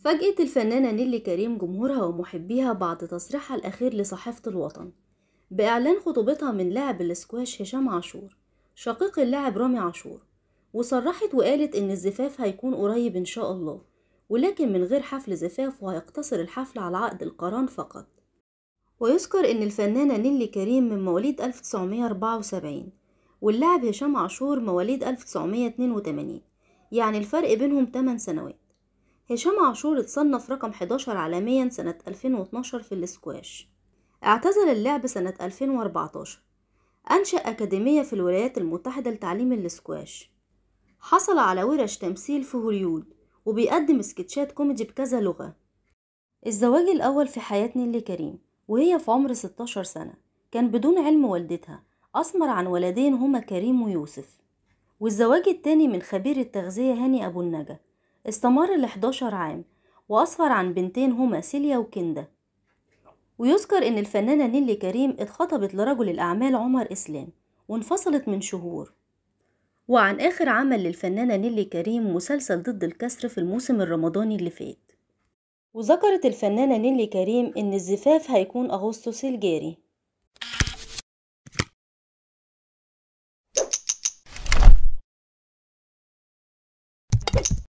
فاجأت الفنانة نيلي كريم جمهورها ومحبيها بعد تصريحها الأخير لصحيفة الوطن بإعلان خطوبتها من لاعب الاسكواش هشام عاشور شقيق اللاعب رامي عاشور وصرحت وقالت إن الزفاف هيكون قريب إن شاء الله ولكن من غير حفل زفاف وهيقتصر الحفل على عقد القران فقط ويذكر إن الفنانة نيلي كريم من مواليد 1974 واللاعب هشام عاشور مواليد 1982 يعني الفرق بينهم 8 سنوات هشام عاشور اتصنف رقم 11 عالميا سنة 2012 في الاسكواش اعتزل اللعب سنة 2014 أنشأ أكاديمية في الولايات المتحدة لتعليم الاسكواش حصل على ورش تمثيل في هوليود وبيقدم سكتشات كوميدي بكذا لغة الزواج الأول في حياة نيلي كريم وهي في عمر 16 سنة كان بدون علم والدتها أسمر عن ولدين هما كريم ويوسف والزواج التاني من خبير التغذية هاني أبو النجا استمر 11 عام وأسفر عن بنتين هما سيليا وكندا ويذكر إن الفنانة نيلي كريم اتخطبت لرجل الأعمال عمر إسلام وانفصلت من شهور وعن آخر عمل للفنانة نيلي كريم مسلسل ضد الكسر في الموسم الرمضاني اللي فات وذكرت الفنانة نيلي كريم إن الزفاف هيكون أغسطس الجاري